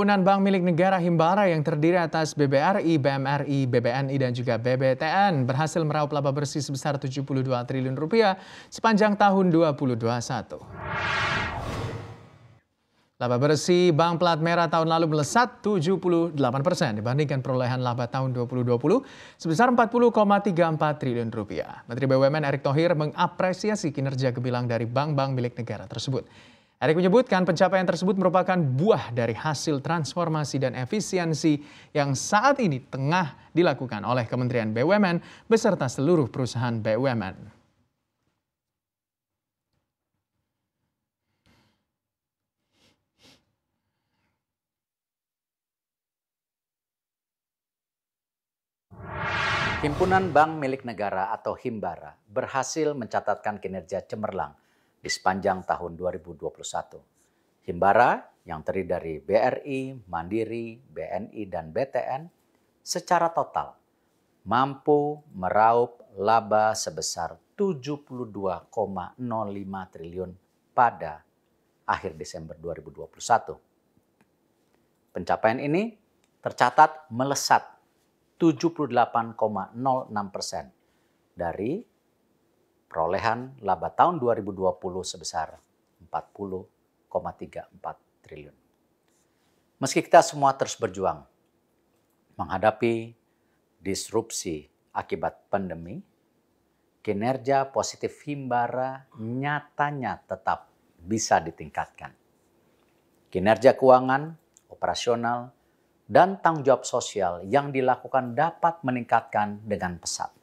Himpunan Bank Milik Negara Himbara yang terdiri atas BBRI, BMRI, BBNI dan juga BBTN berhasil meraup laba bersih sebesar 72 triliun rupiah sepanjang tahun 2021. Laba bersih Bank Plat Merah tahun lalu melesat 78 persen dibandingkan perolehan laba tahun 2020 sebesar 40,34 triliun rupiah. Menteri BUMN Erick Thohir mengapresiasi kinerja kebilang dari bank-bank milik negara tersebut. Erick menyebutkan pencapaian tersebut merupakan buah dari hasil transformasi dan efisiensi yang saat ini tengah dilakukan oleh Kementerian BUMN beserta seluruh perusahaan BUMN. Himpunan Bank Milik Negara atau Himbara berhasil mencatatkan kinerja cemerlang di sepanjang tahun 2021. Himbara yang terdiri dari BRI, Mandiri, BNI, dan BTN secara total mampu meraup laba sebesar 72,05 triliun pada akhir Desember 2021. Pencapaian ini tercatat melesat 78,06 persen dari perolehan laba tahun 2020 sebesar 40,34 triliun. Meski kita semua terus berjuang menghadapi disrupsi akibat pandemi, kinerja positif Himbara nyatanya tetap bisa ditingkatkan. Kinerja keuangan, operasional, dan tanggung jawab sosial yang dilakukan dapat meningkatkan dengan pesat.